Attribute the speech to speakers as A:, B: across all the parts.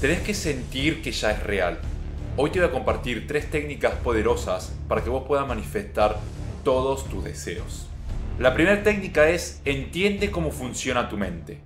A: tenés que sentir que ya es real. Hoy te voy a compartir tres técnicas poderosas para que vos puedas manifestar todos tus deseos. La primera técnica es entiende cómo funciona tu mente.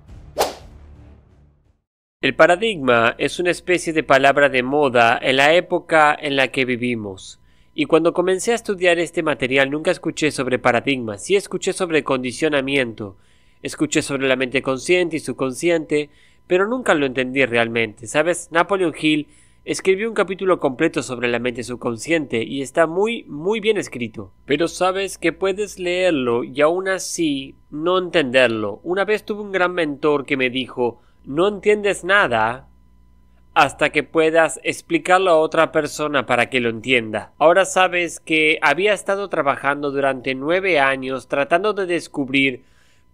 B: El paradigma es una especie de palabra de moda en la época en la que vivimos. Y cuando comencé a estudiar este material nunca escuché sobre paradigmas, sí escuché sobre condicionamiento, escuché sobre la mente consciente y subconsciente, pero nunca lo entendí realmente, ¿sabes? Napoleon Hill escribió un capítulo completo sobre la mente subconsciente y está muy, muy bien escrito. Pero sabes que puedes leerlo y aún así no entenderlo. Una vez tuve un gran mentor que me dijo, no entiendes nada hasta que puedas explicarlo a otra persona para que lo entienda. Ahora sabes que había estado trabajando durante nueve años tratando de descubrir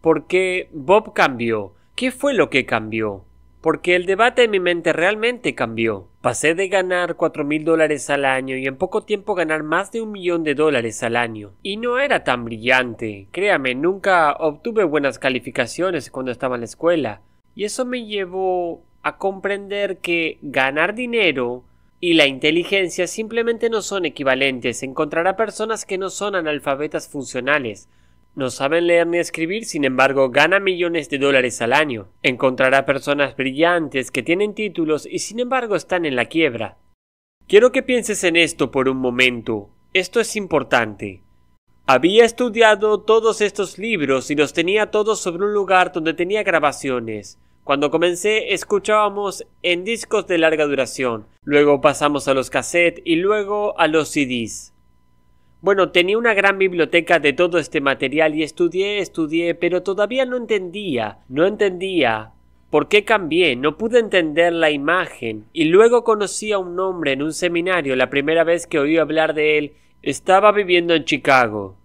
B: por qué Bob cambió, qué fue lo que cambió porque el debate en mi mente realmente cambió. Pasé de ganar cuatro mil dólares al año y en poco tiempo ganar más de un millón de dólares al año. Y no era tan brillante. Créame, nunca obtuve buenas calificaciones cuando estaba en la escuela. Y eso me llevó a comprender que ganar dinero y la inteligencia simplemente no son equivalentes. Encontrará personas que no son analfabetas funcionales, no saben leer ni escribir, sin embargo, gana millones de dólares al año. Encontrará personas brillantes que tienen títulos y sin embargo están en la quiebra. Quiero que pienses en esto por un momento. Esto es importante. Había estudiado todos estos libros y los tenía todos sobre un lugar donde tenía grabaciones. Cuando comencé escuchábamos en discos de larga duración, luego pasamos a los cassettes y luego a los CDs. Bueno, tenía una gran biblioteca de todo este material y estudié, estudié, pero todavía no entendía, no entendía. ¿Por qué cambié? No pude entender la imagen. Y luego conocí a un hombre en un seminario la primera vez que oí hablar de él. Estaba viviendo en Chicago.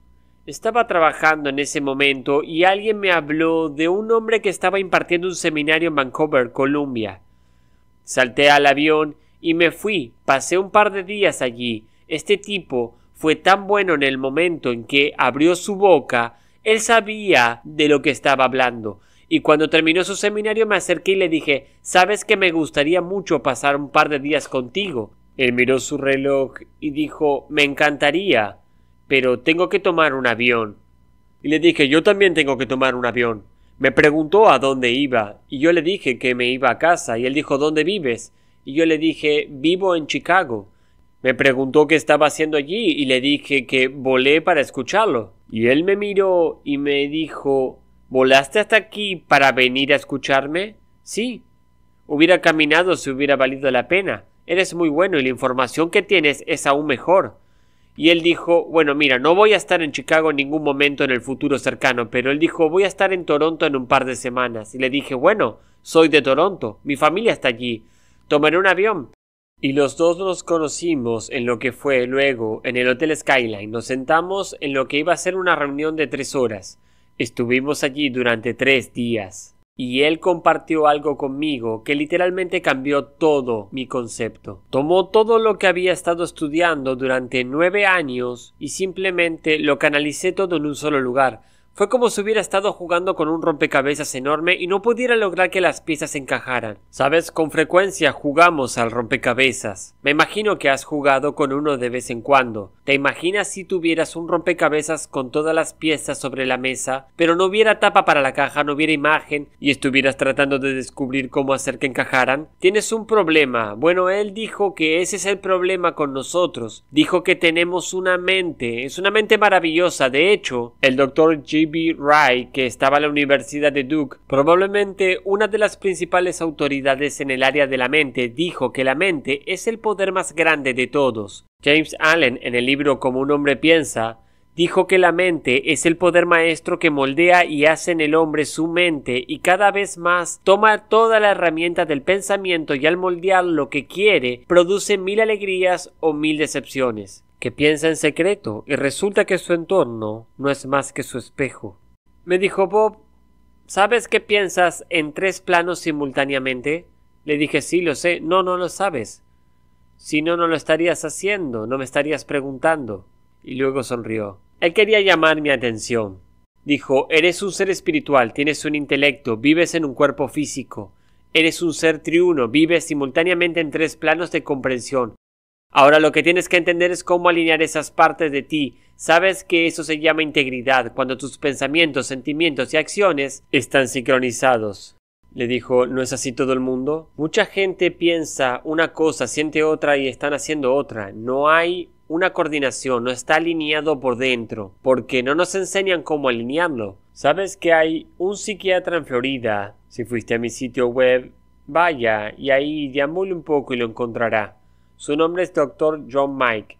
B: Estaba trabajando en ese momento y alguien me habló de un hombre que estaba impartiendo un seminario en Vancouver, Columbia. Salté al avión y me fui. Pasé un par de días allí. Este tipo fue tan bueno en el momento en que abrió su boca, él sabía de lo que estaba hablando. Y cuando terminó su seminario me acerqué y le dije, sabes que me gustaría mucho pasar un par de días contigo. Él miró su reloj y dijo, me encantaría, pero tengo que tomar un avión. Y le dije, yo también tengo que tomar un avión. Me preguntó a dónde iba, y yo le dije que me iba a casa, y él dijo, ¿dónde vives? Y yo le dije, vivo en Chicago. Me preguntó qué estaba haciendo allí y le dije que volé para escucharlo. Y él me miró y me dijo ¿Volaste hasta aquí para venir a escucharme? Sí. Hubiera caminado si hubiera valido la pena. Eres muy bueno y la información que tienes es aún mejor. Y él dijo, bueno, mira, no voy a estar en Chicago en ningún momento en el futuro cercano, pero él dijo, voy a estar en Toronto en un par de semanas. Y le dije, bueno, soy de Toronto, mi familia está allí, tomaré un avión y los dos nos conocimos en lo que fue luego en el Hotel Skyline. Nos sentamos en lo que iba a ser una reunión de tres horas. Estuvimos allí durante tres días. Y él compartió algo conmigo que literalmente cambió todo mi concepto. Tomó todo lo que había estado estudiando durante nueve años y simplemente lo canalicé todo en un solo lugar fue como si hubiera estado jugando con un rompecabezas enorme y no pudiera lograr que las piezas encajaran. Sabes, con frecuencia jugamos al rompecabezas. Me imagino que has jugado con uno de vez en cuando. ¿Te imaginas si tuvieras un rompecabezas con todas las piezas sobre la mesa, pero no hubiera tapa para la caja, no hubiera imagen y estuvieras tratando de descubrir cómo hacer que encajaran? Tienes un problema. Bueno, él dijo que ese es el problema con nosotros. Dijo que tenemos una mente. Es una mente maravillosa. De hecho, el doctor J.B. Wright, que estaba en la Universidad de Duke, probablemente una de las principales autoridades en el área de la mente, dijo que la mente es el poder más grande de todos. James Allen, en el libro Como un hombre piensa, dijo que la mente es el poder maestro que moldea y hace en el hombre su mente y cada vez más toma toda la herramienta del pensamiento y al moldear lo que quiere produce mil alegrías o mil decepciones, que piensa en secreto y resulta que su entorno no es más que su espejo. Me dijo Bob, ¿sabes que piensas en tres planos simultáneamente? Le dije sí, lo sé, no, no lo sabes. Si no, no lo estarías haciendo, no me estarías preguntando. Y luego sonrió. Él quería llamar mi atención. Dijo, eres un ser espiritual, tienes un intelecto, vives en un cuerpo físico, eres un ser triuno, vives simultáneamente en tres planos de comprensión. Ahora lo que tienes que entender es cómo alinear esas partes de ti. Sabes que eso se llama integridad, cuando tus pensamientos, sentimientos y acciones están sincronizados. Le dijo, ¿no es así todo el mundo? Mucha gente piensa una cosa, siente otra y están haciendo otra. No hay una coordinación, no está alineado por dentro, porque no nos enseñan cómo alinearlo. Sabes que hay un psiquiatra en Florida. Si fuiste a mi sitio web, vaya y ahí deambule un poco y lo encontrará. Su nombre es Dr. John Mike.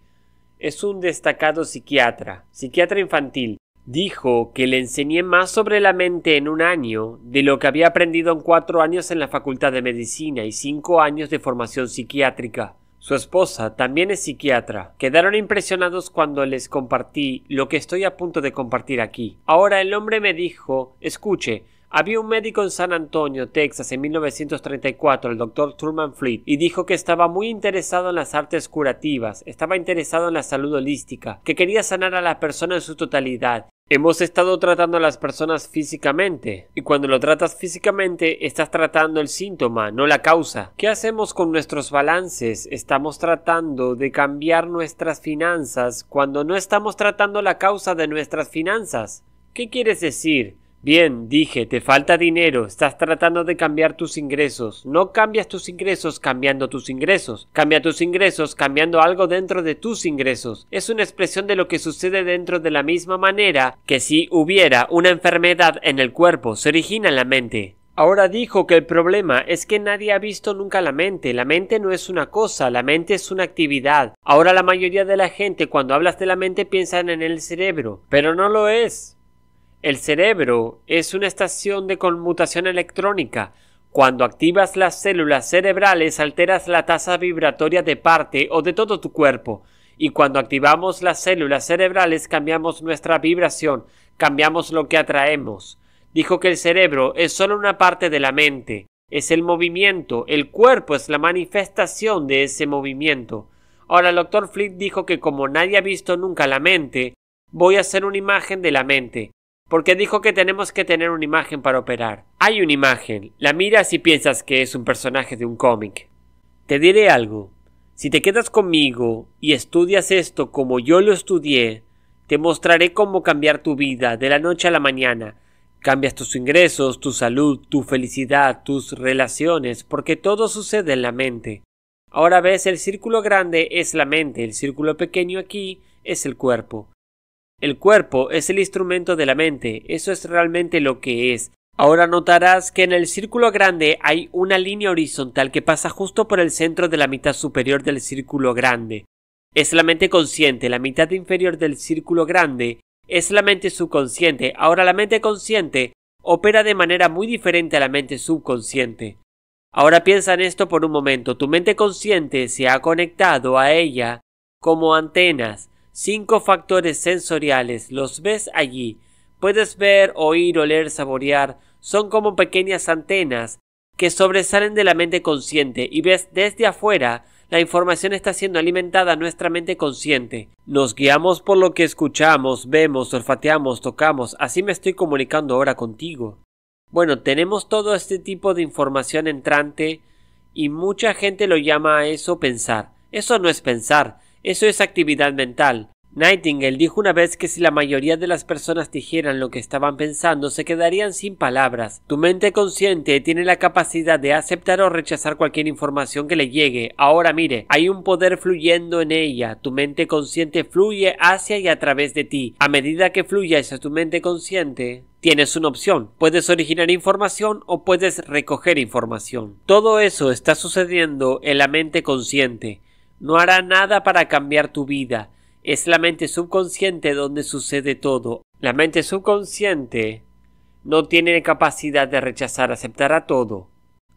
B: Es un destacado psiquiatra, psiquiatra infantil. Dijo que le enseñé más sobre la mente en un año de lo que había aprendido en cuatro años en la Facultad de Medicina y cinco años de formación psiquiátrica. Su esposa también es psiquiatra. Quedaron impresionados cuando les compartí lo que estoy a punto de compartir aquí. Ahora el hombre me dijo escuche, había un médico en San Antonio, Texas, en 1934, el doctor Truman Fleet, y dijo que estaba muy interesado en las artes curativas, estaba interesado en la salud holística, que quería sanar a las personas en su totalidad Hemos estado tratando a las personas físicamente, y cuando lo tratas físicamente estás tratando el síntoma, no la causa. ¿Qué hacemos con nuestros balances? Estamos tratando de cambiar nuestras finanzas cuando no estamos tratando la causa de nuestras finanzas. ¿Qué quieres decir? Bien, dije, te falta dinero, estás tratando de cambiar tus ingresos. No cambias tus ingresos cambiando tus ingresos. Cambia tus ingresos cambiando algo dentro de tus ingresos. Es una expresión de lo que sucede dentro de la misma manera que si hubiera una enfermedad en el cuerpo, se origina en la mente. Ahora dijo que el problema es que nadie ha visto nunca la mente. La mente no es una cosa, la mente es una actividad. Ahora la mayoría de la gente cuando hablas de la mente piensan en el cerebro, pero no lo es. El cerebro es una estación de conmutación electrónica. Cuando activas las células cerebrales alteras la tasa vibratoria de parte o de todo tu cuerpo. Y cuando activamos las células cerebrales cambiamos nuestra vibración, cambiamos lo que atraemos. Dijo que el cerebro es solo una parte de la mente, es el movimiento, el cuerpo es la manifestación de ese movimiento. Ahora el doctor Flick dijo que como nadie ha visto nunca la mente, voy a hacer una imagen de la mente porque dijo que tenemos que tener una imagen para operar. Hay una imagen, la miras y piensas que es un personaje de un cómic. Te diré algo, si te quedas conmigo y estudias esto como yo lo estudié, te mostraré cómo cambiar tu vida de la noche a la mañana. Cambias tus ingresos, tu salud, tu felicidad, tus relaciones, porque todo sucede en la mente. Ahora ves, el círculo grande es la mente, el círculo pequeño aquí es el cuerpo. El cuerpo es el instrumento de la mente, eso es realmente lo que es. Ahora notarás que en el círculo grande hay una línea horizontal que pasa justo por el centro de la mitad superior del círculo grande. Es la mente consciente, la mitad inferior del círculo grande es la mente subconsciente. Ahora la mente consciente opera de manera muy diferente a la mente subconsciente. Ahora piensa en esto por un momento. Tu mente consciente se ha conectado a ella como antenas. Cinco factores sensoriales, los ves allí. Puedes ver, oír, oler, saborear. Son como pequeñas antenas que sobresalen de la mente consciente y ves desde afuera la información está siendo alimentada a nuestra mente consciente. Nos guiamos por lo que escuchamos, vemos, olfateamos, tocamos. Así me estoy comunicando ahora contigo. Bueno, tenemos todo este tipo de información entrante y mucha gente lo llama a eso pensar. Eso no es pensar. Eso es actividad mental. Nightingale dijo una vez que si la mayoría de las personas dijeran lo que estaban pensando, se quedarían sin palabras. Tu mente consciente tiene la capacidad de aceptar o rechazar cualquier información que le llegue. Ahora mire, hay un poder fluyendo en ella. Tu mente consciente fluye hacia y a través de ti. A medida que fluya hacia tu mente consciente, Tienes una opción, puedes originar información o puedes recoger información. Todo eso está sucediendo en la mente consciente no hará nada para cambiar tu vida. Es la mente subconsciente donde sucede todo. La mente subconsciente no tiene capacidad de rechazar, aceptar a todo.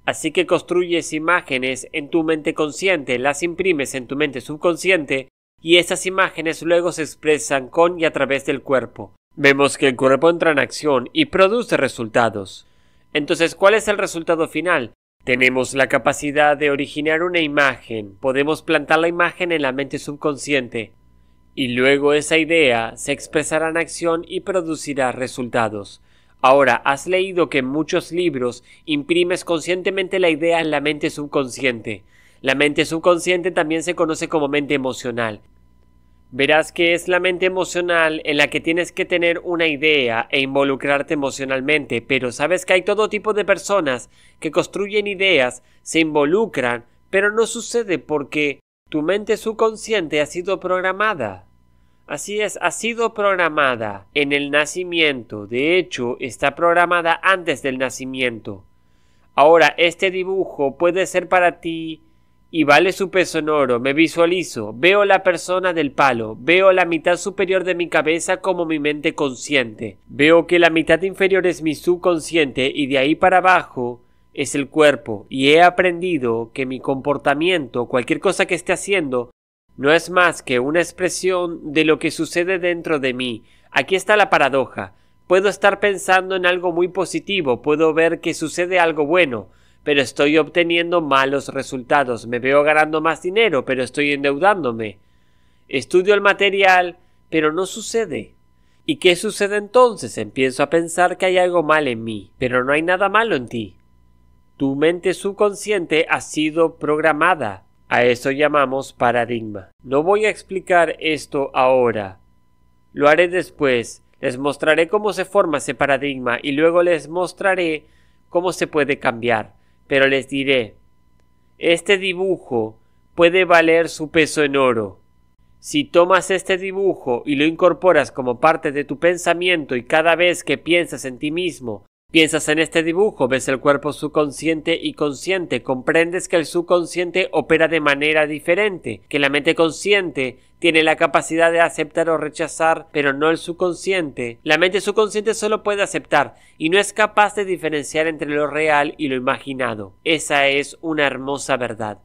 B: Así que construyes imágenes en tu mente consciente, las imprimes en tu mente subconsciente y esas imágenes luego se expresan con y a través del cuerpo. Vemos que el cuerpo entra en acción y produce resultados. Entonces, ¿cuál es el resultado final? Tenemos la capacidad de originar una imagen, podemos plantar la imagen en la mente subconsciente, y luego esa idea se expresará en acción y producirá resultados. Ahora, has leído que en muchos libros imprimes conscientemente la idea en la mente subconsciente. La mente subconsciente también se conoce como mente emocional, Verás que es la mente emocional en la que tienes que tener una idea e involucrarte emocionalmente, pero sabes que hay todo tipo de personas que construyen ideas, se involucran, pero no sucede porque tu mente subconsciente ha sido programada. Así es, ha sido programada en el nacimiento, de hecho está programada antes del nacimiento. Ahora, este dibujo puede ser para ti y vale su peso en oro, me visualizo, veo la persona del palo, veo la mitad superior de mi cabeza como mi mente consciente, veo que la mitad inferior es mi subconsciente y de ahí para abajo es el cuerpo, y he aprendido que mi comportamiento, cualquier cosa que esté haciendo, no es más que una expresión de lo que sucede dentro de mí. Aquí está la paradoja. Puedo estar pensando en algo muy positivo, puedo ver que sucede algo bueno, pero estoy obteniendo malos resultados. Me veo ganando más dinero, pero estoy endeudándome. Estudio el material, pero no sucede. ¿Y qué sucede entonces? Empiezo a pensar que hay algo mal en mí, pero no hay nada malo en ti. Tu mente subconsciente ha sido programada. A eso llamamos paradigma. No voy a explicar esto ahora. Lo haré después. Les mostraré cómo se forma ese paradigma y luego les mostraré cómo se puede cambiar. Pero les diré, este dibujo puede valer su peso en oro. Si tomas este dibujo y lo incorporas como parte de tu pensamiento y cada vez que piensas en ti mismo Piensas en este dibujo, ves el cuerpo subconsciente y consciente, comprendes que el subconsciente opera de manera diferente, que la mente consciente tiene la capacidad de aceptar o rechazar, pero no el subconsciente. La mente subconsciente solo puede aceptar y no es capaz de diferenciar entre lo real y lo imaginado. Esa es una hermosa verdad.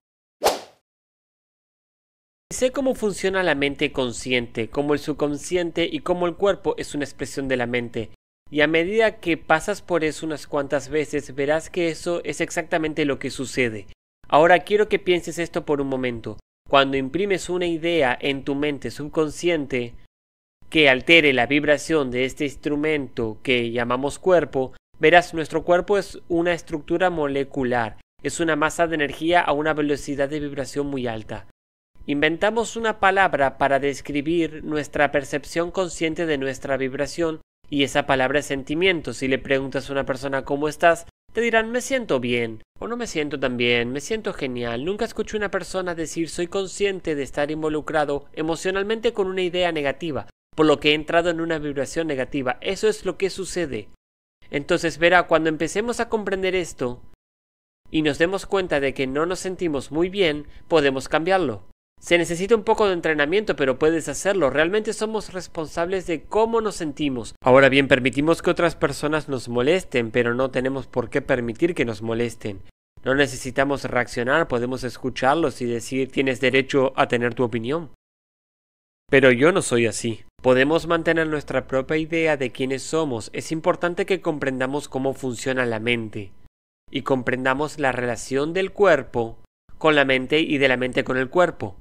B: Sé cómo funciona la mente consciente, cómo el subconsciente y cómo el cuerpo es una expresión de la mente. Y a medida que pasas por eso unas cuantas veces, verás que eso es exactamente lo que sucede. Ahora quiero que pienses esto por un momento. Cuando imprimes una idea en tu mente subconsciente que altere la vibración de este instrumento que llamamos cuerpo, verás nuestro cuerpo es una estructura molecular, es una masa de energía a una velocidad de vibración muy alta. Inventamos una palabra para describir nuestra percepción consciente de nuestra vibración y esa palabra es sentimiento. Si le preguntas a una persona cómo estás, te dirán me siento bien o no me siento tan bien, me siento genial. Nunca escuché una persona decir soy consciente de estar involucrado emocionalmente con una idea negativa, por lo que he entrado en una vibración negativa. Eso es lo que sucede. Entonces verá, cuando empecemos a comprender esto y nos demos cuenta de que no nos sentimos muy bien, podemos cambiarlo. Se necesita un poco de entrenamiento, pero puedes hacerlo. Realmente somos responsables de cómo nos sentimos. Ahora bien, permitimos que otras personas nos molesten, pero no tenemos por qué permitir que nos molesten. No necesitamos reaccionar, podemos escucharlos y decir tienes derecho a tener tu opinión. Pero yo no soy así. Podemos mantener nuestra propia idea de quiénes somos. Es importante que comprendamos cómo funciona la mente y comprendamos la relación del cuerpo con la mente y de la mente con el cuerpo.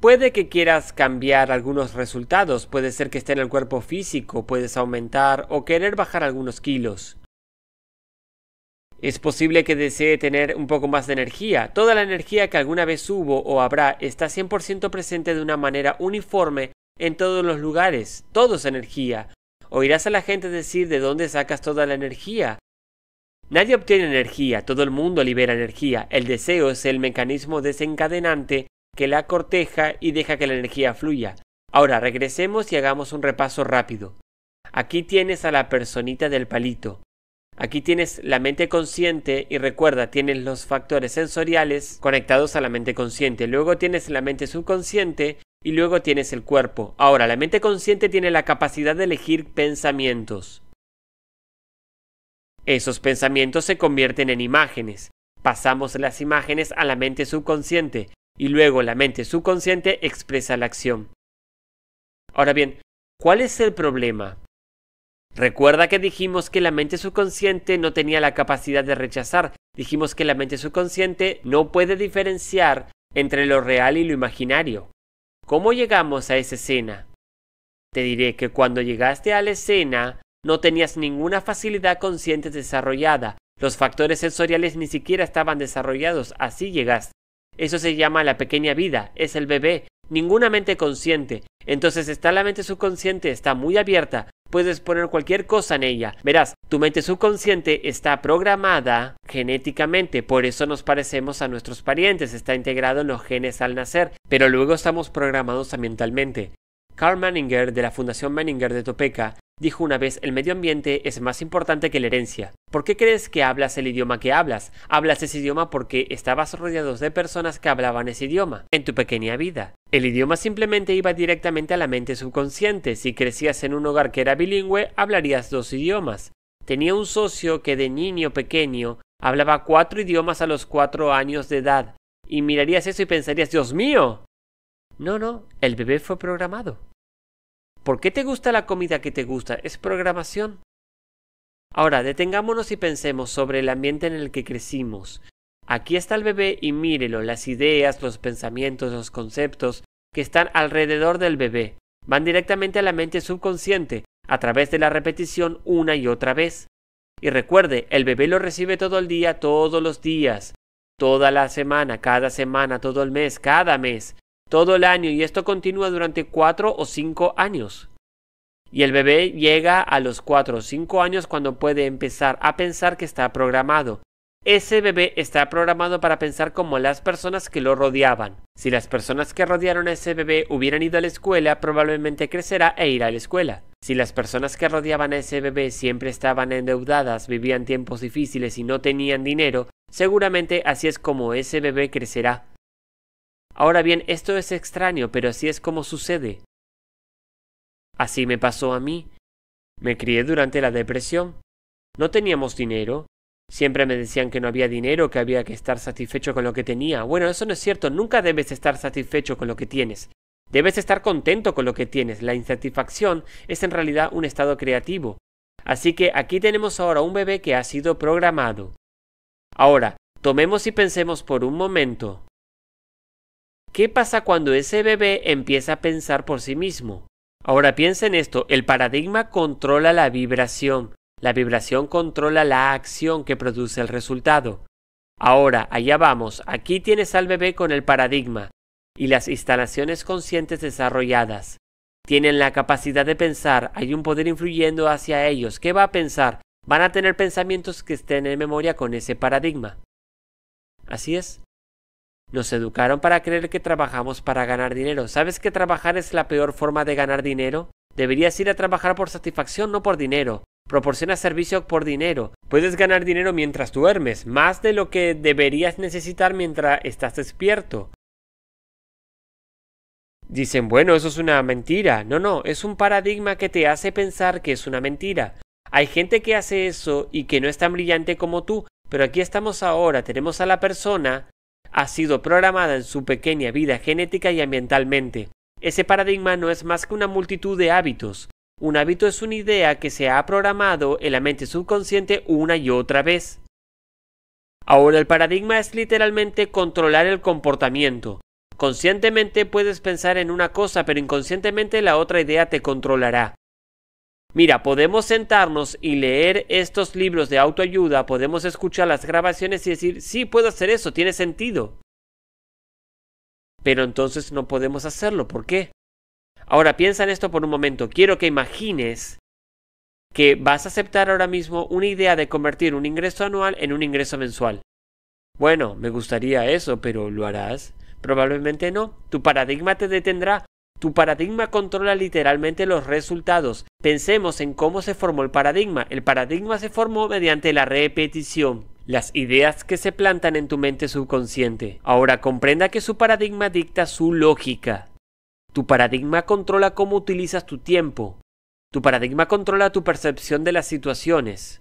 B: Puede que quieras cambiar algunos resultados, puede ser que esté en el cuerpo físico, puedes aumentar o querer bajar algunos kilos. Es posible que desee tener un poco más de energía. Toda la energía que alguna vez hubo o habrá está 100% presente de una manera uniforme en todos los lugares. Todo es energía. Oirás a la gente decir de dónde sacas toda la energía. Nadie obtiene energía, todo el mundo libera energía. El deseo es el mecanismo desencadenante que la corteja y deja que la energía fluya. Ahora regresemos y hagamos un repaso rápido. Aquí tienes a la personita del palito. Aquí tienes la mente consciente y recuerda, tienes los factores sensoriales conectados a la mente consciente. Luego tienes la mente subconsciente y luego tienes el cuerpo. Ahora, la mente consciente tiene la capacidad de elegir pensamientos. Esos pensamientos se convierten en imágenes. Pasamos las imágenes a la mente subconsciente y luego la mente subconsciente expresa la acción. Ahora bien, ¿cuál es el problema? Recuerda que dijimos que la mente subconsciente no tenía la capacidad de rechazar, dijimos que la mente subconsciente no puede diferenciar entre lo real y lo imaginario. ¿Cómo llegamos a esa escena? Te diré que cuando llegaste a la escena no tenías ninguna facilidad consciente desarrollada, los factores sensoriales ni siquiera estaban desarrollados, así llegaste. Eso se llama la pequeña vida, es el bebé, ninguna mente consciente. Entonces está la mente subconsciente, está muy abierta, puedes poner cualquier cosa en ella. Verás, tu mente subconsciente está programada genéticamente, por eso nos parecemos a nuestros parientes, está integrado en los genes al nacer, pero luego estamos programados ambientalmente. Carl Manninger de la Fundación Manninger de Topeka Dijo una vez, el medio ambiente es más importante que la herencia. ¿Por qué crees que hablas el idioma que hablas? Hablas ese idioma porque estabas rodeado de personas que hablaban ese idioma, en tu pequeña vida. El idioma simplemente iba directamente a la mente subconsciente. Si crecías en un hogar que era bilingüe, hablarías dos idiomas. Tenía un socio que de niño pequeño hablaba cuatro idiomas a los cuatro años de edad. Y mirarías eso y pensarías, Dios mío. No, no, el bebé fue programado. ¿Por qué te gusta la comida que te gusta? Es programación. Ahora, detengámonos y pensemos sobre el ambiente en el que crecimos. Aquí está el bebé y mírelo, las ideas, los pensamientos, los conceptos que están alrededor del bebé. Van directamente a la mente subconsciente, a través de la repetición una y otra vez. Y recuerde, el bebé lo recibe todo el día, todos los días, toda la semana, cada semana, todo el mes, cada mes todo el año y esto continúa durante 4 o 5 años. Y el bebé llega a los 4 o 5 años cuando puede empezar a pensar que está programado. Ese bebé está programado para pensar como las personas que lo rodeaban. Si las personas que rodearon a ese bebé hubieran ido a la escuela, probablemente crecerá e irá a la escuela. Si las personas que rodeaban a ese bebé siempre estaban endeudadas, vivían tiempos difíciles y no tenían dinero, seguramente así es como ese bebé crecerá. Ahora bien, esto es extraño, pero así es como sucede. Así me pasó a mí. Me crié durante la depresión. No teníamos dinero. Siempre me decían que no había dinero, que había que estar satisfecho con lo que tenía. Bueno, eso no es cierto. Nunca debes estar satisfecho con lo que tienes. Debes estar contento con lo que tienes. La insatisfacción es en realidad un estado creativo. Así que aquí tenemos ahora un bebé que ha sido programado. Ahora, tomemos y pensemos por un momento. ¿Qué pasa cuando ese bebé empieza a pensar por sí mismo? Ahora piensa en esto, el paradigma controla la vibración, la vibración controla la acción que produce el resultado. Ahora, allá vamos, aquí tienes al bebé con el paradigma y las instalaciones conscientes desarrolladas. Tienen la capacidad de pensar, hay un poder influyendo hacia ellos. ¿Qué va a pensar? Van a tener pensamientos que estén en memoria con ese paradigma. Así es, nos educaron para creer que trabajamos para ganar dinero. ¿Sabes que trabajar es la peor forma de ganar dinero? Deberías ir a trabajar por satisfacción, no por dinero. Proporciona servicio por dinero. Puedes ganar dinero mientras duermes, más de lo que deberías necesitar mientras estás despierto. Dicen, bueno, eso es una mentira. No, no, es un paradigma que te hace pensar que es una mentira. Hay gente que hace eso y que no es tan brillante como tú, pero aquí estamos ahora, tenemos a la persona ha sido programada en su pequeña vida genética y ambientalmente. Ese paradigma no es más que una multitud de hábitos. Un hábito es una idea que se ha programado en la mente subconsciente una y otra vez. Ahora el paradigma es literalmente controlar el comportamiento. Conscientemente puedes pensar en una cosa, pero inconscientemente la otra idea te controlará. Mira, podemos sentarnos y leer estos libros de autoayuda, podemos escuchar las grabaciones y decir, sí, puedo hacer eso, tiene sentido. Pero entonces no podemos hacerlo, ¿por qué? Ahora piensa en esto por un momento, quiero que imagines que vas a aceptar ahora mismo una idea de convertir un ingreso anual en un ingreso mensual. Bueno, me gustaría eso, pero ¿lo harás? Probablemente no. Tu paradigma te detendrá tu paradigma controla literalmente los resultados. Pensemos en cómo se formó el paradigma. El paradigma se formó mediante la repetición las ideas que se plantan en tu mente subconsciente. Ahora comprenda que su paradigma dicta su lógica. Tu paradigma controla cómo utilizas tu tiempo. Tu paradigma controla tu percepción de las situaciones.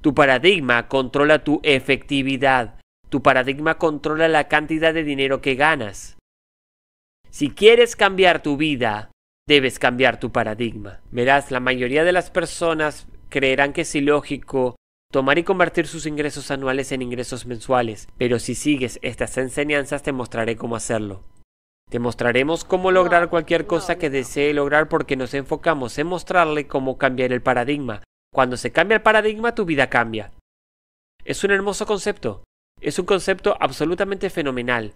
B: Tu paradigma controla tu efectividad. Tu paradigma controla la cantidad de dinero que ganas. Si quieres cambiar tu vida, debes cambiar tu paradigma. Verás, la mayoría de las personas creerán que es ilógico tomar y convertir sus ingresos anuales en ingresos mensuales, pero si sigues estas enseñanzas te mostraré cómo hacerlo. Te mostraremos cómo lograr cualquier cosa que desee lograr porque nos enfocamos en mostrarle cómo cambiar el paradigma. Cuando se cambia el paradigma, tu vida cambia. Es un hermoso concepto. Es un concepto absolutamente fenomenal.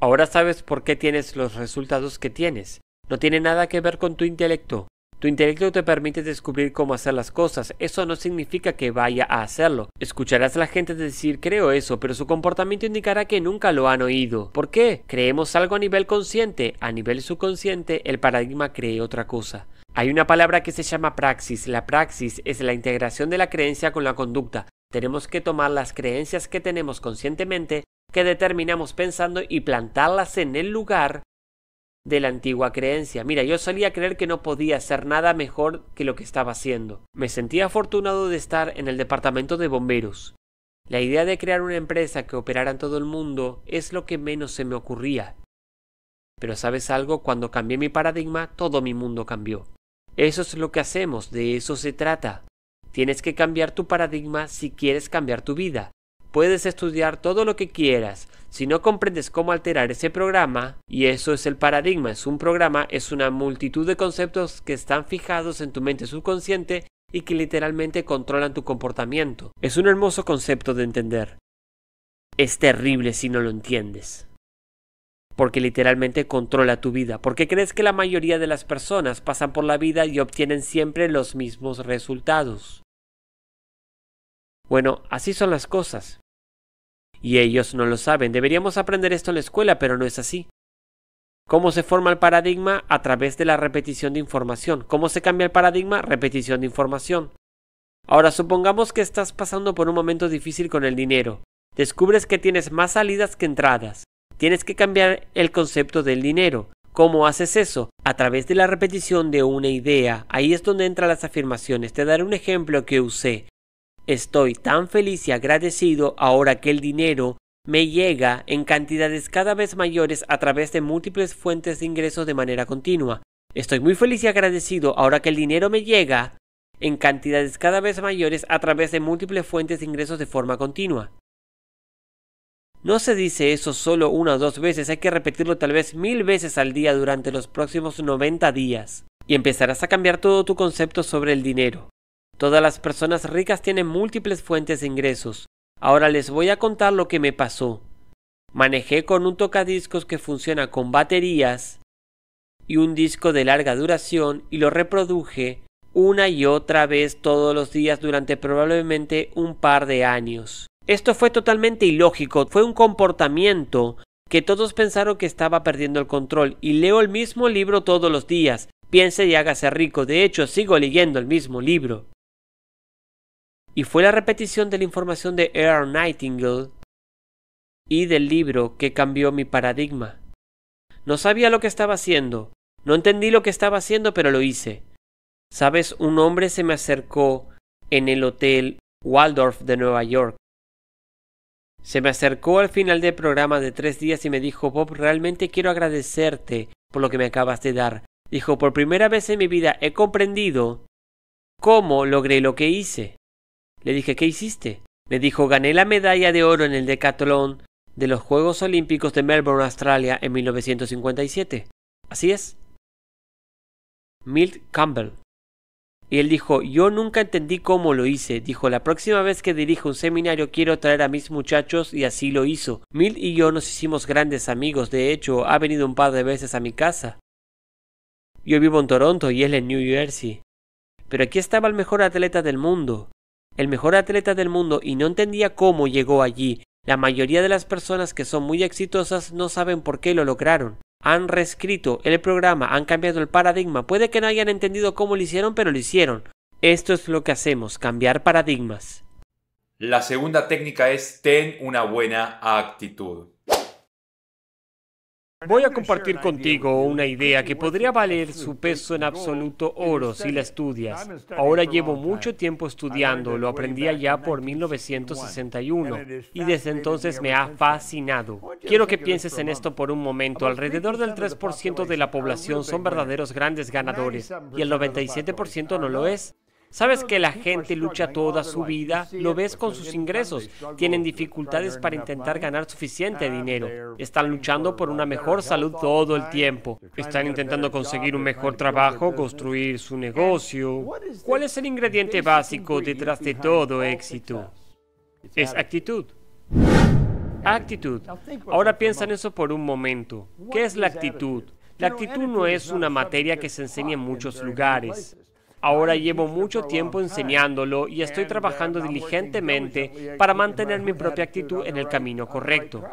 B: Ahora sabes por qué tienes los resultados que tienes. No tiene nada que ver con tu intelecto. Tu intelecto te permite descubrir cómo hacer las cosas, eso no significa que vaya a hacerlo. Escucharás a la gente decir creo eso, pero su comportamiento indicará que nunca lo han oído. ¿Por qué? Creemos algo a nivel consciente, a nivel subconsciente el paradigma cree otra cosa. Hay una palabra que se llama praxis. La praxis es la integración de la creencia con la conducta. Tenemos que tomar las creencias que tenemos conscientemente que determinamos pensando y plantarlas en el lugar de la antigua creencia. Mira, yo solía creer que no podía hacer nada mejor que lo que estaba haciendo. Me sentía afortunado de estar en el departamento de bomberos. La idea de crear una empresa que operara en todo el mundo es lo que menos se me ocurría. Pero sabes algo, cuando cambié mi paradigma, todo mi mundo cambió. Eso es lo que hacemos, de eso se trata. Tienes que cambiar tu paradigma si quieres cambiar tu vida. Puedes estudiar todo lo que quieras. Si no comprendes cómo alterar ese programa, y eso es el paradigma, es un programa, es una multitud de conceptos que están fijados en tu mente subconsciente y que literalmente controlan tu comportamiento. Es un hermoso concepto de entender. Es terrible si no lo entiendes. Porque literalmente controla tu vida. Porque crees que la mayoría de las personas pasan por la vida y obtienen siempre los mismos resultados. Bueno, así son las cosas y ellos no lo saben. Deberíamos aprender esto en la escuela, pero no es así. ¿Cómo se forma el paradigma? A través de la repetición de información. ¿Cómo se cambia el paradigma? Repetición de información. Ahora supongamos que estás pasando por un momento difícil con el dinero. Descubres que tienes más salidas que entradas. Tienes que cambiar el concepto del dinero. ¿Cómo haces eso? A través de la repetición de una idea. Ahí es donde entran las afirmaciones. Te daré un ejemplo que usé. Estoy tan feliz y agradecido ahora que el dinero me llega en cantidades cada vez mayores a través de múltiples fuentes de ingresos de manera continua. Estoy muy feliz y agradecido ahora que el dinero me llega en cantidades cada vez mayores a través de múltiples fuentes de ingresos de forma continua. No se dice eso solo una o dos veces, hay que repetirlo tal vez mil veces al día durante los próximos 90 días, y empezarás a cambiar todo tu concepto sobre el dinero. Todas las personas ricas tienen múltiples fuentes de ingresos. Ahora les voy a contar lo que me pasó. Manejé con un tocadiscos que funciona con baterías y un disco de larga duración y lo reproduje una y otra vez todos los días durante probablemente un par de años. Esto fue totalmente ilógico, fue un comportamiento que todos pensaron que estaba perdiendo el control y leo el mismo libro todos los días. Piense y hágase rico, de hecho sigo leyendo el mismo libro y fue la repetición de la información de Earl Nightingale y del libro que cambió mi paradigma. No sabía lo que estaba haciendo, no entendí lo que estaba haciendo, pero lo hice. Sabes, un hombre se me acercó en el hotel Waldorf de Nueva York. Se me acercó al final del programa de tres días y me dijo, Bob, realmente quiero agradecerte por lo que me acabas de dar. Dijo, por primera vez en mi vida he comprendido cómo logré lo que hice. Le dije, ¿qué hiciste? Me dijo, gané la medalla de oro en el decatlón de los Juegos Olímpicos de Melbourne, Australia, en 1957. Así es. Milt Campbell. Y él dijo, yo nunca entendí cómo lo hice. Dijo, la próxima vez que dirijo un seminario quiero traer a mis muchachos y así lo hizo. Milt y yo nos hicimos grandes amigos. De hecho, ha venido un par de veces a mi casa. Yo vivo en Toronto y él en New Jersey. Pero aquí estaba el mejor atleta del mundo el mejor atleta del mundo y no entendía cómo llegó allí. La mayoría de las personas que son muy exitosas no saben por qué lo lograron. Han reescrito el programa, han cambiado el paradigma. Puede que no hayan entendido cómo lo hicieron, pero lo hicieron. Esto es lo que hacemos, cambiar paradigmas.
A: La segunda técnica es ten una buena actitud.
B: Voy a compartir contigo una idea que podría valer su peso en absoluto oro si la estudias. Ahora llevo mucho tiempo estudiando, lo aprendí allá por 1961 y desde entonces me ha fascinado. Quiero que pienses en esto por un momento. Alrededor del 3% de la población son verdaderos grandes ganadores y el 97% no lo es. Sabes que la pues, gente lucha toda su vida, lo ves con sus ingresos, tienen dificultades para intentar ganar suficiente dinero, están luchando por una mejor salud todo el tiempo, están intentando conseguir un mejor trabajo, construir su negocio. ¿Cuál es el ingrediente básico detrás de todo éxito? Es actitud. Actitud. Ahora piensa en eso por un momento. ¿Qué es la actitud? La actitud no es una materia que se enseña en muchos lugares. Ahora llevo mucho tiempo enseñándolo y estoy uh, trabajando diligentemente para mantener mi propia actitud en el camino correcto.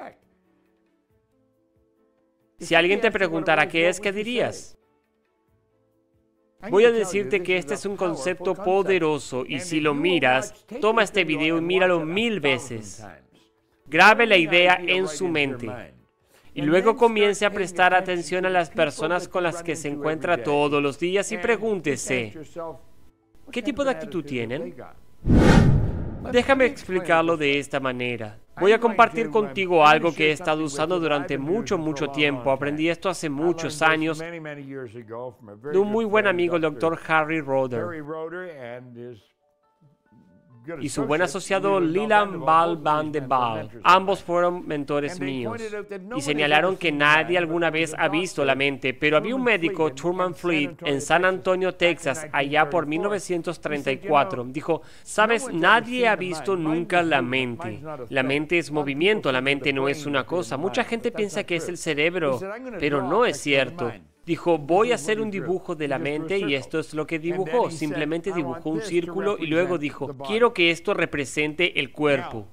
B: Si alguien te este preguntara qué es, ¿qué dirías? Voy a decirte que este es un concepto poderoso y si lo miras, toma este video y míralo mil veces. Grabe la idea en su mente y luego comience a prestar atención a las personas con las que se encuentra todos los días y pregúntese, ¿qué tipo de actitud tienen? Déjame explicarlo de esta manera. Voy a compartir contigo algo que he estado usando durante mucho, mucho tiempo. Aprendí esto hace muchos años
A: de un muy buen amigo, el doctor Harry Roder y su buen asociado
B: Lilan Bal Van de Baal. Ambos fueron mentores míos y señalaron que nadie alguna vez ha visto la mente, pero había un médico, Truman Fleet, en San Antonio, Texas, allá por 1934. Dijo, sabes, nadie ha visto nunca la mente. La mente es movimiento, la mente no es una cosa. Mucha gente piensa que es el cerebro, pero no es cierto. Dijo, voy a hacer un dibujo de la mente y esto es lo que dibujó. Simplemente dibujó un círculo y luego dijo, quiero que esto represente el cuerpo.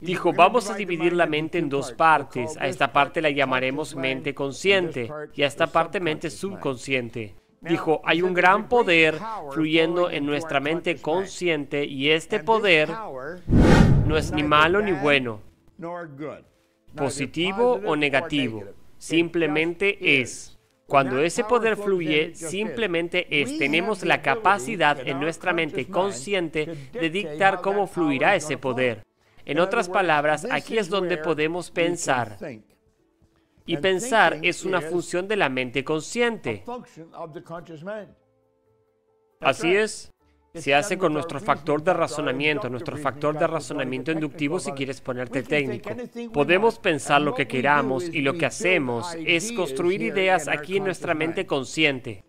B: Dijo, vamos a dividir la mente en dos partes. A esta parte la llamaremos mente consciente y a esta parte mente subconsciente. Dijo, hay un gran poder fluyendo en nuestra mente consciente y este poder no es ni malo ni bueno, positivo o negativo, simplemente es. Cuando ese poder fluye, simplemente es, tenemos la capacidad en nuestra mente consciente de dictar cómo fluirá ese poder. En otras palabras, aquí es donde podemos pensar.
A: Y pensar es una función
B: de la mente consciente.
A: Así es
B: se hace con nuestro factor de razonamiento, nuestro factor de razonamiento inductivo si quieres ponerte pues, técnico. Podemos pensar lo que queramos y lo que hacemos es construir ideas aquí en nuestra mente consciente.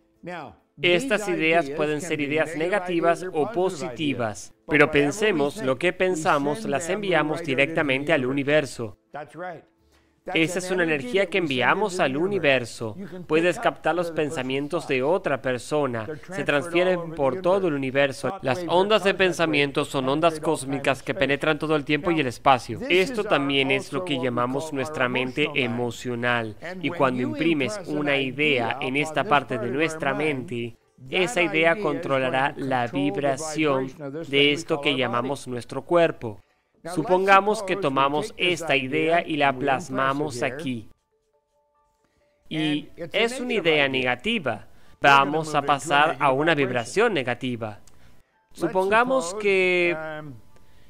B: Estas ideas pueden ser ideas negativas o positivas, pero pensemos lo que pensamos, las enviamos directamente al universo. Esa es una energía que enviamos al universo. Puedes captar los pensamientos de otra persona. Se transfieren por todo el universo. Las ondas de pensamiento son ondas cósmicas que penetran todo el tiempo y el espacio. Esto también es lo que llamamos nuestra mente emocional. Y cuando imprimes una idea en esta parte de nuestra mente, esa idea controlará la vibración de esto que llamamos nuestro cuerpo. Supongamos que tomamos esta idea y la plasmamos aquí. Y es una idea negativa. Vamos a pasar a una vibración negativa. Supongamos que um,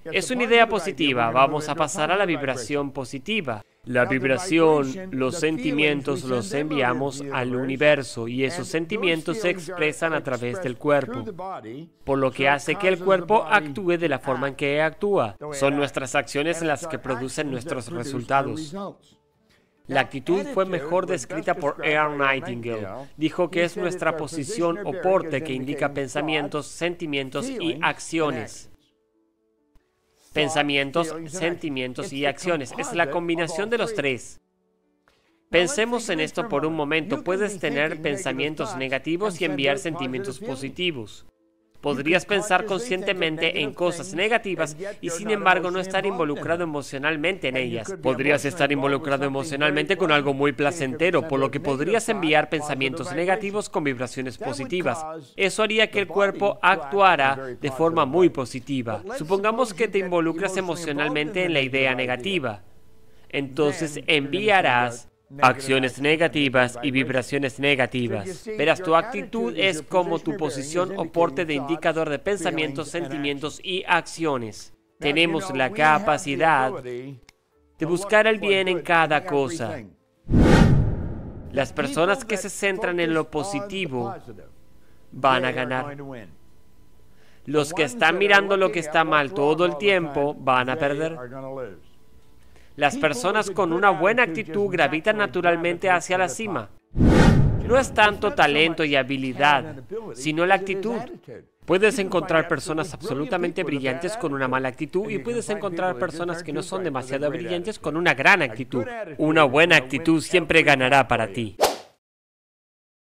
B: es una idea positiva. Vamos a pasar a la vibración positiva. La vibración, los sentimientos los enviamos al universo y esos sentimientos se expresan a través del cuerpo, por lo que hace que el cuerpo actúe de la forma en que actúa. Son nuestras acciones las que producen nuestros resultados. La actitud fue mejor descrita por Earl Nightingale. Dijo que es nuestra posición o porte que indica pensamientos, sentimientos y acciones
A: pensamientos, sentimientos y acciones. Es la combinación de
B: los tres. Pensemos en esto por un momento. Puedes tener pensamientos negativos y enviar sentimientos positivos. Podrías pensar conscientemente en cosas negativas y sin embargo no estar involucrado emocionalmente en ellas. Podrías estar involucrado emocionalmente con algo muy placentero, por lo que podrías enviar pensamientos negativos con vibraciones positivas. Eso haría que el cuerpo actuara de forma muy positiva. Supongamos que te involucras emocionalmente en la idea negativa. Entonces enviarás acciones negativas y vibraciones negativas. Verás, tu actitud es como tu posición o porte de indicador de pensamientos, sentimientos y acciones. Tenemos la capacidad de buscar el bien en cada cosa. Las personas que se centran en lo positivo van a ganar. Los que están mirando lo que está mal todo el tiempo van a perder. Las personas con una buena actitud gravitan naturalmente hacia la cima. No es tanto talento y habilidad, sino la actitud. Puedes encontrar personas absolutamente brillantes con una mala actitud y puedes encontrar personas que no son demasiado brillantes con una gran actitud. Una buena actitud siempre ganará para ti.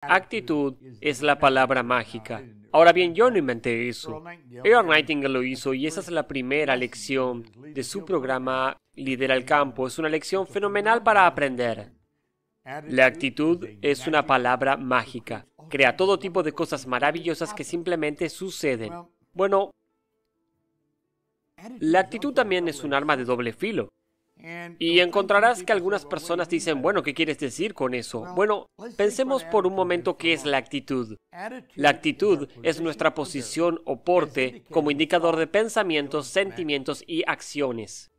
B: Actitud es la palabra mágica. Ahora bien, yo no inventé eso. Earl Nightingale lo hizo y esa es la primera lección de su programa Lidera al Campo. Es una lección fenomenal para aprender. La actitud es una palabra mágica. Crea todo tipo de cosas maravillosas que simplemente suceden. Bueno, la actitud también es un arma de doble filo. Y encontrarás que algunas personas dicen, bueno, ¿qué quieres decir con eso? Bueno, pensemos por un momento qué es la actitud. La actitud es nuestra posición o porte como indicador de pensamientos, sentimientos y acciones.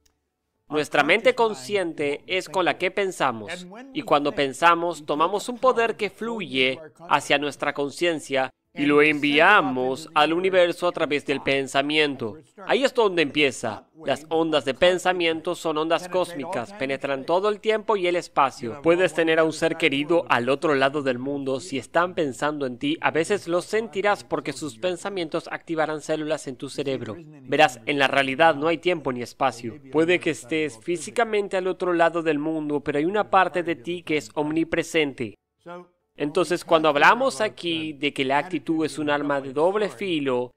B: Nuestra mente consciente es con la que pensamos, y cuando pensamos tomamos un poder que fluye hacia nuestra conciencia y lo enviamos al universo a través del pensamiento. Ahí es donde empieza. Las ondas de pensamiento son ondas cósmicas, penetran todo el tiempo y el espacio. Puedes tener a un ser querido al otro lado del mundo. Si están pensando en ti, a veces lo sentirás porque sus pensamientos activarán células en tu cerebro. Verás, en la realidad no hay tiempo ni espacio. Puede que estés físicamente al otro lado del mundo, pero hay una parte de ti que es omnipresente. Entonces, cuando hablamos aquí de que la actitud es un arma de doble filo,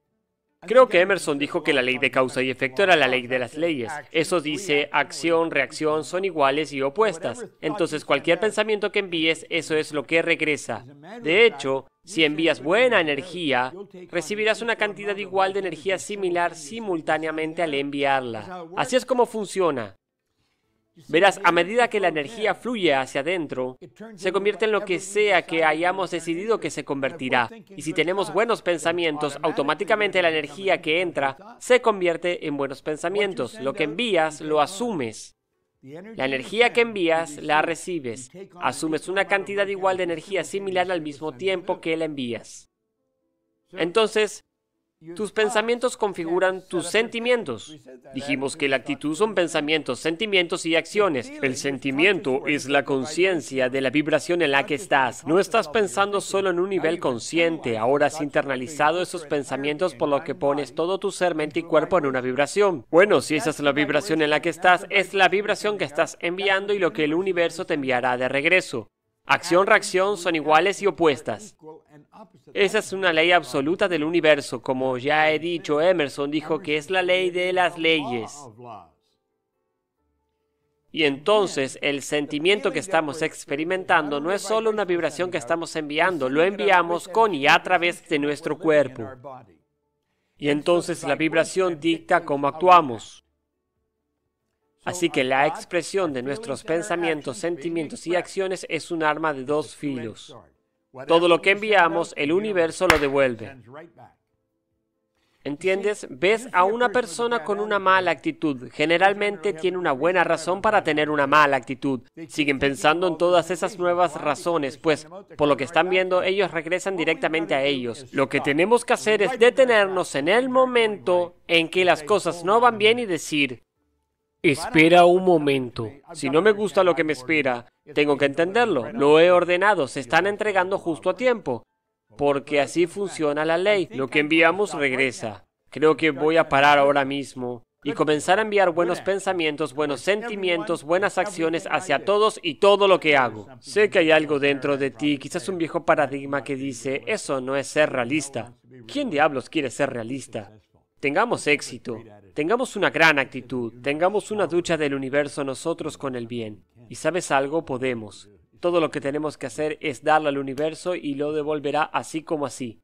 B: creo que Emerson dijo que la ley de causa y efecto era la ley de las leyes. Eso dice acción, reacción son iguales y opuestas. Entonces, cualquier pensamiento que envíes, eso es lo que regresa. De hecho, si envías buena energía, recibirás una cantidad igual de energía similar simultáneamente al enviarla. Así es como funciona. Verás, a medida que la energía fluye hacia adentro, se convierte en lo que sea que hayamos decidido que se convertirá. Y si tenemos buenos pensamientos, automáticamente la energía que entra se convierte en buenos pensamientos. Lo que envías, lo asumes. La energía que envías la recibes. Asumes una cantidad igual de energía similar al mismo tiempo que la envías. Entonces, tus pensamientos configuran tus sentimientos. Dijimos que la actitud son pensamientos, sentimientos y acciones. El sentimiento es la conciencia de la vibración en la que estás. No estás pensando solo en un nivel consciente, ahora has internalizado esos pensamientos por lo que pones todo tu ser, mente y cuerpo en una vibración. Bueno, si esa es la vibración en la que estás, es la vibración que estás enviando y lo que el universo te enviará de regreso. Acción, reacción son iguales y opuestas. Esa es una ley absoluta del universo. Como ya he dicho, Emerson dijo que es la ley de las leyes. Y entonces el sentimiento que estamos experimentando no es solo una vibración que estamos enviando, lo enviamos con y a través de nuestro cuerpo. Y entonces la vibración dicta cómo actuamos. Así que la expresión de nuestros pensamientos, sentimientos y acciones es un arma de dos filos. Todo lo que enviamos, el universo lo devuelve. ¿Entiendes? Ves a una persona con una mala actitud. Generalmente tiene una buena razón para tener una mala actitud. Siguen pensando en todas esas nuevas razones, pues por lo que están viendo ellos regresan directamente a ellos. Lo que tenemos que hacer es detenernos en el momento en que las cosas no van bien y decir, Espera un momento. Si no me gusta lo que me espera, tengo que entenderlo. Lo he ordenado. Se están entregando justo a tiempo. Porque así funciona la ley. Lo que enviamos regresa. Creo que voy a parar ahora mismo y comenzar a enviar buenos pensamientos, buenos sentimientos, buenas acciones hacia todos y todo lo que hago. Sé que hay algo dentro de ti, quizás un viejo paradigma que dice, eso no es ser realista. ¿Quién diablos quiere ser realista? Tengamos éxito. Tengamos una gran actitud, tengamos una ducha del universo nosotros con el bien. Y sabes algo, podemos. Todo lo que tenemos que hacer es darle al universo y lo devolverá así como así.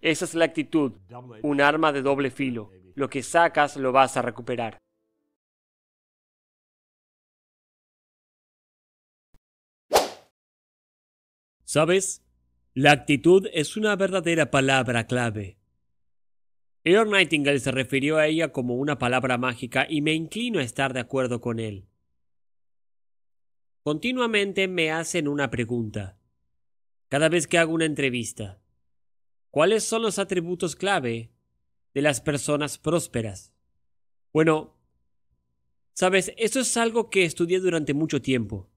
B: Esa es la actitud, un arma de doble filo. Lo que sacas lo vas a recuperar. ¿Sabes? La actitud es una verdadera palabra clave. Earl Nightingale se refirió a ella como una palabra mágica y me inclino a estar de acuerdo con él. Continuamente me hacen una pregunta. Cada vez que hago una entrevista, ¿cuáles son los atributos clave de las personas prósperas? Bueno, sabes, eso es algo que estudié durante mucho tiempo.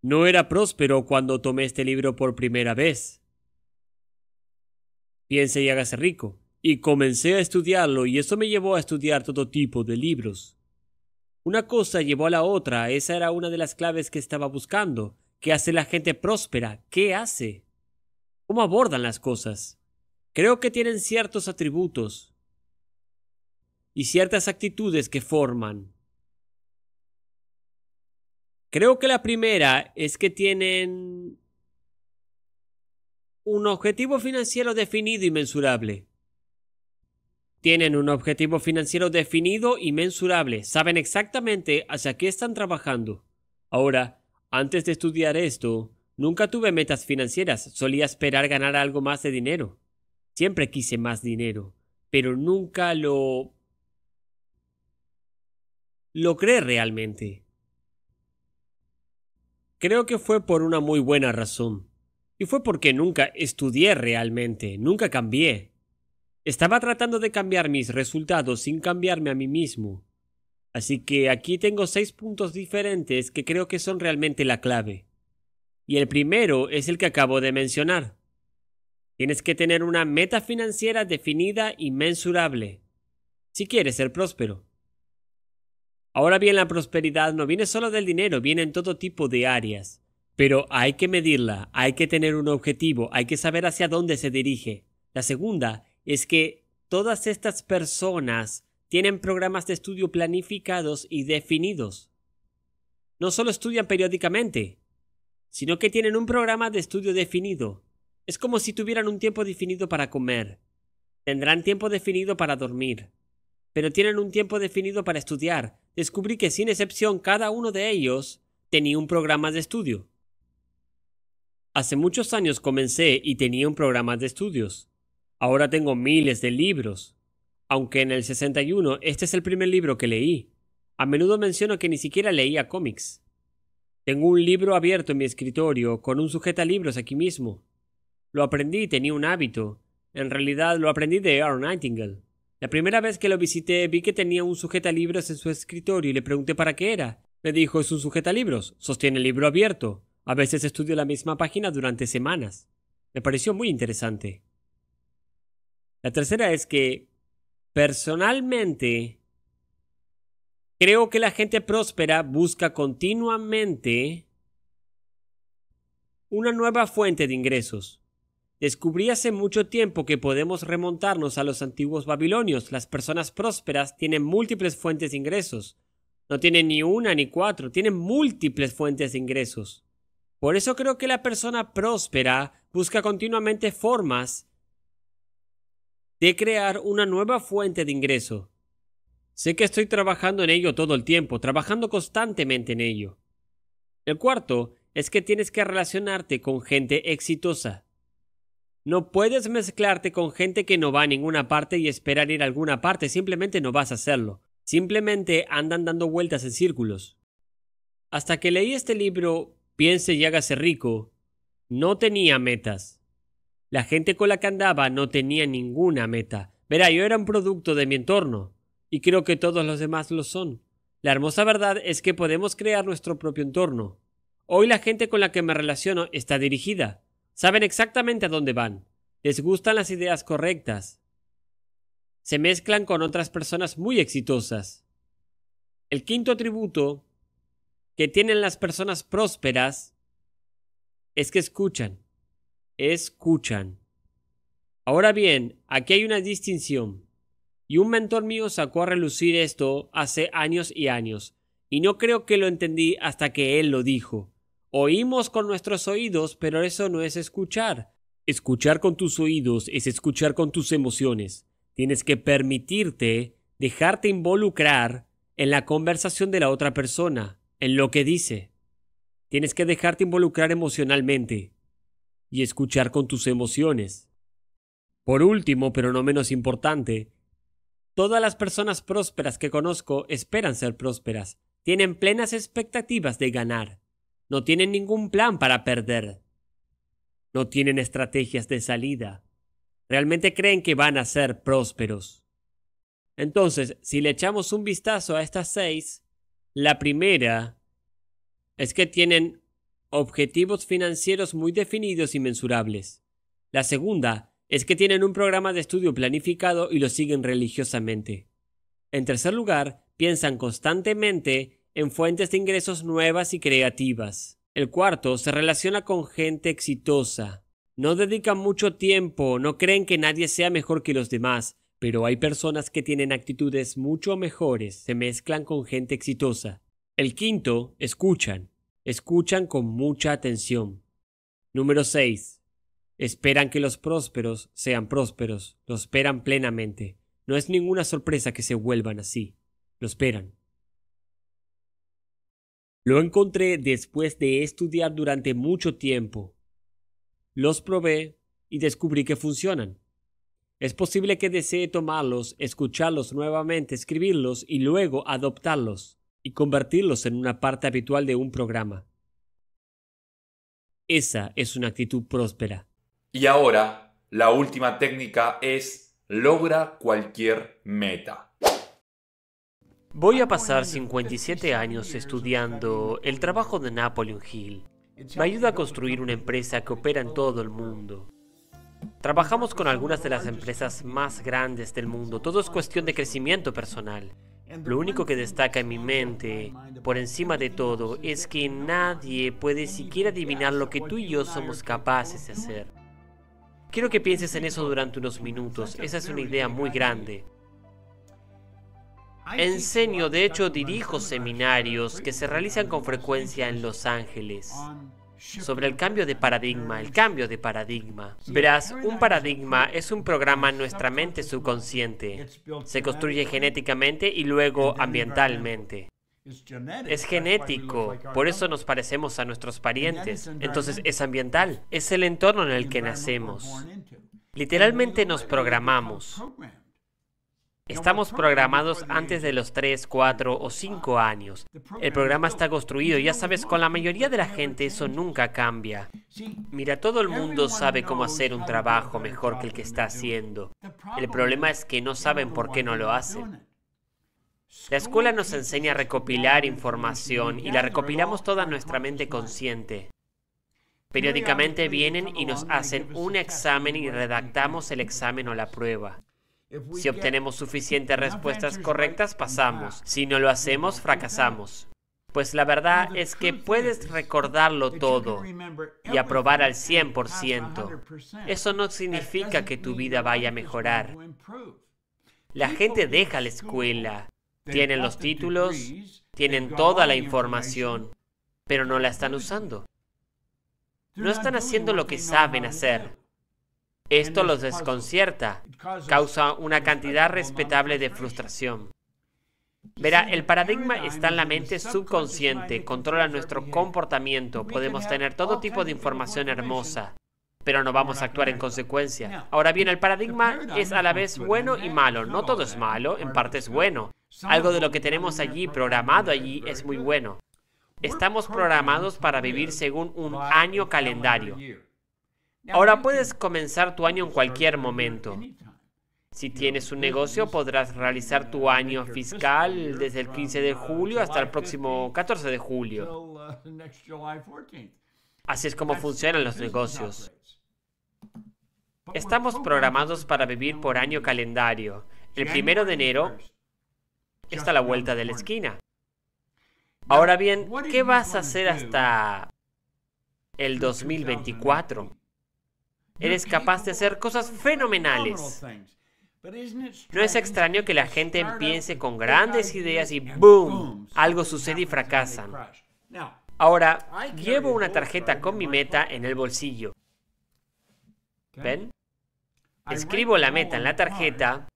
B: No era próspero cuando tomé este libro por primera vez. Piense y hágase rico y comencé a estudiarlo y eso me llevó a estudiar todo tipo de libros. Una cosa llevó a la otra, esa era una de las claves que estaba buscando. ¿Qué hace la gente próspera? ¿Qué hace? ¿Cómo abordan las cosas? Creo que tienen ciertos atributos y ciertas actitudes que forman. Creo que la primera es que tienen un objetivo financiero definido y mensurable. Tienen un objetivo financiero definido y mensurable, saben exactamente hacia qué están trabajando. Ahora, antes de estudiar esto, nunca tuve metas financieras, solía esperar ganar algo más de dinero. Siempre quise más dinero, pero nunca lo... Lo creé realmente. Creo que fue por una muy buena razón. Y fue porque nunca estudié realmente, nunca cambié. Estaba tratando de cambiar mis resultados sin cambiarme a mí mismo. Así que aquí tengo seis puntos diferentes que creo que son realmente la clave. Y el primero es el que acabo de mencionar. Tienes que tener una meta financiera definida y mensurable, si quieres ser próspero. Ahora bien, la prosperidad no viene solo del dinero, viene en todo tipo de áreas. Pero hay que medirla, hay que tener un objetivo, hay que saber hacia dónde se dirige. La segunda es que todas estas personas tienen programas de estudio planificados y definidos. No solo estudian periódicamente, sino que tienen un programa de estudio definido. Es como si tuvieran un tiempo definido para comer. Tendrán tiempo definido para dormir. Pero tienen un tiempo definido para estudiar. Descubrí que sin excepción cada uno de ellos tenía un programa de estudio. Hace muchos años comencé y tenía un programa de estudios. Ahora tengo miles de libros. Aunque en el 61 este es el primer libro que leí. A menudo menciono que ni siquiera leía cómics. Tengo un libro abierto en mi escritorio con un libros aquí mismo. Lo aprendí tenía un hábito. En realidad lo aprendí de Aaron Nightingale. La primera vez que lo visité vi que tenía un libros en su escritorio y le pregunté para qué era. Me dijo es un libros, sostiene el libro abierto. A veces estudio la misma página durante semanas. Me pareció muy interesante. La tercera es que personalmente creo que la gente próspera busca continuamente una nueva fuente de ingresos. Descubrí hace mucho tiempo que podemos remontarnos a los antiguos babilonios. Las personas prósperas tienen múltiples fuentes de ingresos. No tienen ni una ni cuatro, tienen múltiples fuentes de ingresos. Por eso creo que la persona próspera busca continuamente formas de crear una nueva fuente de ingreso. Sé que estoy trabajando en ello todo el tiempo, trabajando constantemente en ello. El cuarto es que tienes que relacionarte con gente exitosa. No puedes mezclarte con gente que no va a ninguna parte y esperar ir a alguna parte, simplemente no vas a hacerlo. Simplemente andan dando vueltas en círculos. Hasta que leí este libro, Piense y hágase rico, no tenía metas. La gente con la que andaba no tenía ninguna meta. Verá, yo era un producto de mi entorno, y creo que todos los demás lo son. La hermosa verdad es que podemos crear nuestro propio entorno. Hoy la gente con la que me relaciono está dirigida. Saben exactamente a dónde van. Les gustan las ideas correctas. Se mezclan con otras personas muy exitosas. El quinto atributo que tienen las personas prósperas es que escuchan escuchan. Ahora bien, aquí hay una distinción. Y un mentor mío sacó a relucir esto hace años y años, y no creo que lo entendí hasta que él lo dijo. Oímos con nuestros oídos, pero eso no es escuchar. Escuchar con tus oídos es escuchar con tus emociones. Tienes que permitirte dejarte involucrar en la conversación de la otra persona, en lo que dice. Tienes que dejarte involucrar emocionalmente y escuchar con tus emociones. Por último, pero no menos importante, todas las personas prósperas que conozco esperan ser prósperas, tienen plenas expectativas de ganar, no tienen ningún plan para perder, no tienen estrategias de salida, realmente creen que van a ser prósperos. Entonces, si le echamos un vistazo a estas seis, la primera es que tienen objetivos financieros muy definidos y mensurables. La segunda es que tienen un programa de estudio planificado y lo siguen religiosamente. En tercer lugar, piensan constantemente en fuentes de ingresos nuevas y creativas. El cuarto se relaciona con gente exitosa. No dedican mucho tiempo, no creen que nadie sea mejor que los demás, pero hay personas que tienen actitudes mucho mejores, se mezclan con gente exitosa. El quinto, escuchan. Escuchan con mucha atención. Número 6. Esperan que los prósperos sean prósperos, lo esperan plenamente. No es ninguna sorpresa que se vuelvan así, lo esperan. Lo encontré después de estudiar durante mucho tiempo. Los probé y descubrí que funcionan. Es posible que desee tomarlos, escucharlos nuevamente, escribirlos y luego adoptarlos y convertirlos en una parte habitual de un programa. Esa es una actitud próspera.
A: Y ahora, la última técnica es logra cualquier meta. Voy a pasar
B: 57 años estudiando el trabajo de Napoleon Hill. Me ayuda a construir una empresa que opera en todo el mundo. Trabajamos con algunas de las empresas más grandes del mundo. Todo es cuestión de crecimiento personal. Lo único que destaca en mi mente, por encima de todo, es que nadie puede siquiera adivinar lo que tú y yo somos capaces de hacer. Quiero que pienses en eso durante unos minutos. Esa es una idea muy grande. Enseño, de hecho dirijo seminarios que se realizan con frecuencia en Los Ángeles sobre el cambio de paradigma, el cambio de paradigma. Verás, un paradigma es un programa en nuestra mente subconsciente. Se construye genéticamente y luego ambientalmente. Es genético, por eso nos parecemos a nuestros parientes. Entonces es ambiental, es el entorno en el que nacemos. Literalmente nos programamos. Estamos programados antes de los 3, 4 o 5 años. El programa está construido, ya sabes, con la mayoría de la gente eso nunca cambia. Mira, todo el mundo sabe cómo hacer un trabajo mejor que el que está haciendo. El problema es que no saben por qué no lo hacen. La escuela nos enseña a recopilar información y la recopilamos toda nuestra mente consciente. Periódicamente vienen y nos hacen un examen y redactamos el examen o la prueba. Si obtenemos suficientes respuestas correctas, pasamos. Si no lo hacemos, fracasamos. Pues la verdad es que puedes recordarlo todo y aprobar al 100%. Eso no significa que tu vida vaya a mejorar. La gente deja la escuela, tienen los títulos, tienen toda la información, pero no la están usando. No están haciendo lo que saben hacer. Esto los desconcierta, causa una cantidad respetable de frustración. Verá, el paradigma está en la mente subconsciente, controla nuestro comportamiento, podemos tener todo tipo de información hermosa, pero no vamos a actuar en consecuencia. Ahora bien, el paradigma es a la vez bueno y malo, no todo es malo, en parte es bueno. Algo de lo que tenemos allí, programado allí, es muy bueno. Estamos programados para vivir según un año calendario. Ahora puedes comenzar tu año en cualquier momento. Si tienes un negocio, podrás realizar tu año fiscal desde el 15 de julio hasta el próximo 14 de julio. Uh, Así es como funcionan los negocios. Estamos programados para vivir por año calendario. El primero de enero está la vuelta de la esquina. Ahora bien, ¿qué vas a hacer hasta el 2024? Eres capaz de hacer cosas fenomenales. ¿No es extraño que la gente empiece con grandes ideas y ¡boom! Algo sucede y fracasan. Ahora, llevo una tarjeta con mi meta en el bolsillo. ¿Ven?
A: Escribo la meta en la
B: tarjeta,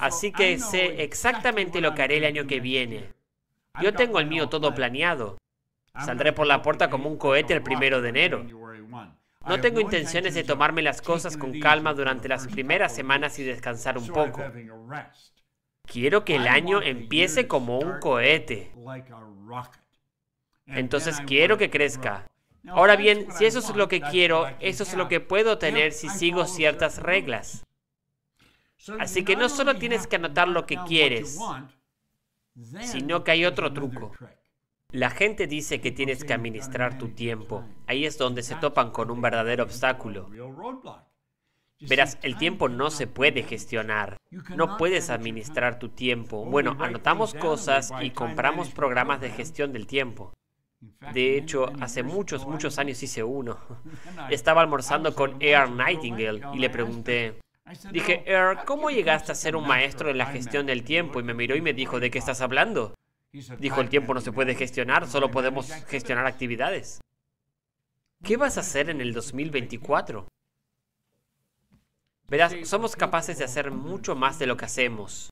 B: así que sé exactamente lo que haré el año que viene. Yo tengo el mío todo planeado. Saldré por la puerta como un cohete el primero de enero. No tengo intenciones de tomarme las cosas con calma durante las primeras semanas y descansar un poco. Quiero que el año empiece como un cohete. Entonces quiero que crezca. Ahora bien, si eso es lo que quiero, eso es lo que puedo tener si sigo ciertas reglas. Así que no solo tienes que anotar lo que quieres, sino que hay otro truco. La gente dice que tienes que administrar tu tiempo. Ahí es donde se topan con un verdadero obstáculo. Verás, el tiempo no se puede gestionar. No puedes administrar tu tiempo. Bueno, anotamos cosas y compramos programas de gestión del tiempo. De hecho, hace muchos, muchos años hice uno. Estaba almorzando con Air Nightingale y le pregunté, dije, Air, ¿cómo llegaste a ser un maestro en la gestión del tiempo? Y me miró y me dijo, ¿de qué estás hablando? Dijo, el tiempo no se puede gestionar, solo podemos gestionar actividades. ¿Qué vas a hacer en el 2024? Verás, somos capaces de hacer mucho más de lo que hacemos.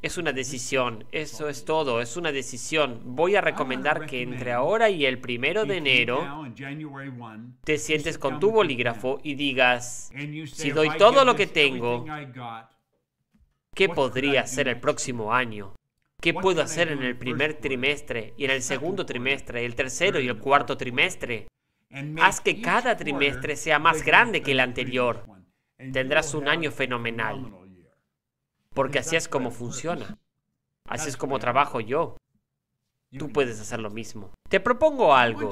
B: Es una decisión, eso es todo, es una decisión. Voy a ah, recomendar que entre ahora y el primero de enero
A: te sientes con tu
B: bolígrafo y digas, si doy todo lo que tengo, ¿qué podría ser el próximo año? ¿Qué puedo hacer en el primer trimestre y en el segundo trimestre, y el tercero y el cuarto trimestre? Haz que cada trimestre sea más grande que el anterior. Tendrás un año fenomenal. Porque así es como funciona. Así es como trabajo yo. Tú puedes hacer lo mismo. Te propongo algo.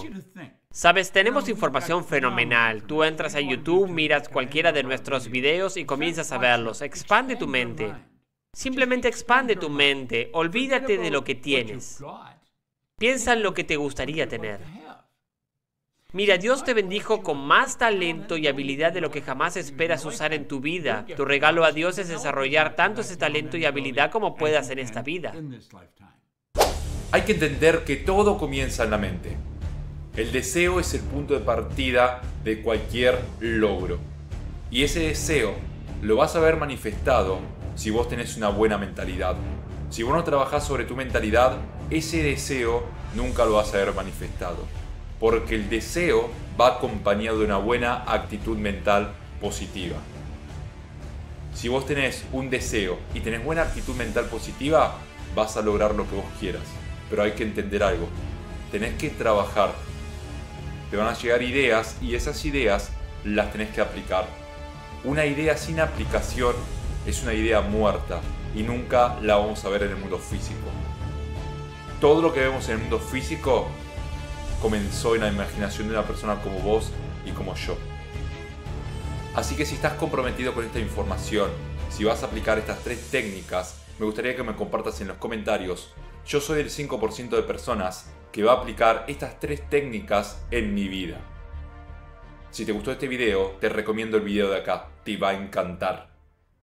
B: Sabes, tenemos información fenomenal. Tú entras a YouTube, miras cualquiera de nuestros videos y comienzas a verlos. Expande tu mente. Simplemente expande tu mente, olvídate de lo que tienes. Piensa en lo que te gustaría tener. Mira, Dios te bendijo con más talento y habilidad de lo que jamás esperas usar en tu vida. Tu regalo a Dios es desarrollar tanto ese talento y habilidad como puedas en esta vida.
A: Hay que entender que todo comienza en la mente. El deseo es el punto de partida de cualquier logro. Y ese deseo lo vas a ver manifestado si vos tenés una buena mentalidad. Si vos no trabajás sobre tu mentalidad, ese deseo nunca lo vas a ver manifestado. Porque el deseo va acompañado de una buena actitud mental positiva. Si vos tenés un deseo y tenés buena actitud mental positiva, vas a lograr lo que vos quieras. Pero hay que entender algo. Tenés que trabajar. Te van a llegar ideas y esas ideas las tenés que aplicar. Una idea sin aplicación es una idea muerta y nunca la vamos a ver en el mundo físico. Todo lo que vemos en el mundo físico comenzó en la imaginación de una persona como vos y como yo. Así que si estás comprometido con esta información, si vas a aplicar estas tres técnicas, me gustaría que me compartas en los comentarios. Yo soy el 5% de personas que va a aplicar estas tres técnicas en mi vida. Si te gustó este video, te recomiendo el video de acá, te va a encantar.